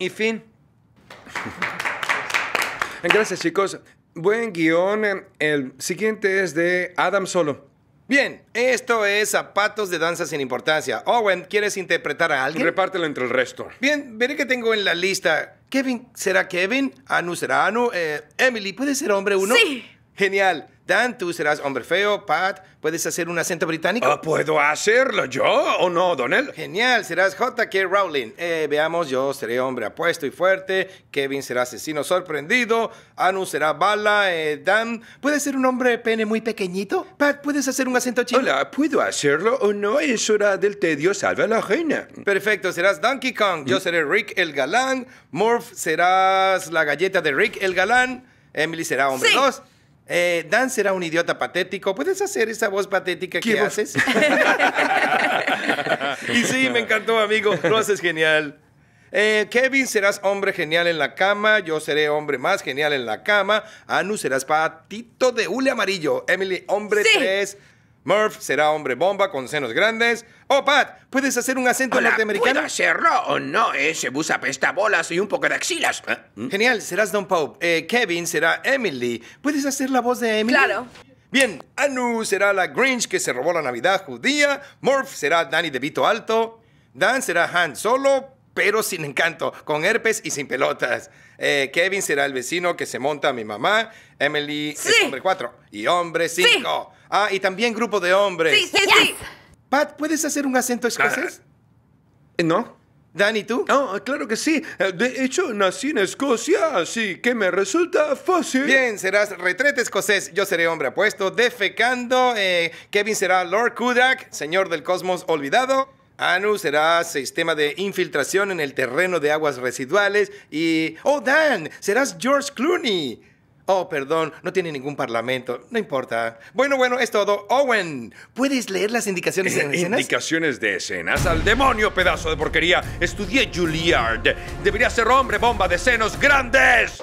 Y fin. Gracias, chicos. Buen guión. El siguiente es de Adam Solo. Bien, esto es Zapatos de Danza sin Importancia. Owen, ¿quieres interpretar a alguien? Repártelo entre el resto. Bien, veré que tengo en la lista. Kevin, ¿será Kevin? Anu será Anu. Eh, Emily, ¿puede ser hombre uno? Sí. Genial. Dan, tú serás hombre feo. Pat, ¿puedes hacer un acento británico? Ah, ¿Puedo hacerlo yo o no, Donel? Genial, serás J.K. Rowling. Eh, veamos, yo seré hombre apuesto y fuerte. Kevin será asesino sorprendido. Anu será bala. Eh, Dan, ¿puedes ser un hombre pene muy pequeñito? Pat, ¿puedes hacer un acento chino? Hola, ¿puedo hacerlo o no? Es hora del tedio, salva a la reina. Perfecto, serás Donkey Kong. Yo ¿Mm? seré Rick el galán. Morph serás la galleta de Rick el galán. Emily será hombre 2. Eh, Dan será un idiota patético. ¿Puedes hacer esa voz patética que haces? y sí, me encantó, amigo. Lo haces genial. Eh, Kevin, serás hombre genial en la cama. Yo seré hombre más genial en la cama. Anu, serás patito de hule amarillo. Emily, hombre tres. Murph será hombre bomba con senos grandes. Oh, Pat, ¿puedes hacer un acento Hola, norteamericano? ¿Puedo o no? Ese bus pesta bolas y un poco de axilas. ¿Eh? ¿Mm? Genial, serás Don Pope. Eh, Kevin será Emily. ¿Puedes hacer la voz de Emily? Claro. Bien, Anu será la Grinch que se robó la Navidad judía. Murph será Danny de Vito Alto. Dan será Han Solo pero sin encanto, con herpes y sin pelotas. Eh, Kevin será el vecino que se monta a mi mamá. Emily es hombre cuatro. y hombre 5. Ah, y también grupo de hombres. Sí, sí, sí. Pat, ¿puedes hacer un acento ah. escocés? Eh, no. ¿Dani, tú? oh, claro que sí. Eh, de hecho, nací en Escocia, así que me resulta fácil. Bien, serás retrete escocés. Yo seré hombre apuesto, defecando. Kevin será Lord Kudak, señor del cosmos olvidado. ANU será sistema de infiltración en el terreno de aguas residuales y... ¡Oh, Dan! ¡Serás George Clooney! Oh, perdón, no tiene ningún parlamento. No importa. Bueno, bueno, es todo. Owen, ¿puedes leer las indicaciones de eh, escenas? ¿Indicaciones de escenas? ¡Al demonio, pedazo de porquería! Estudié Juilliard. Debería ser hombre bomba de senos grandes.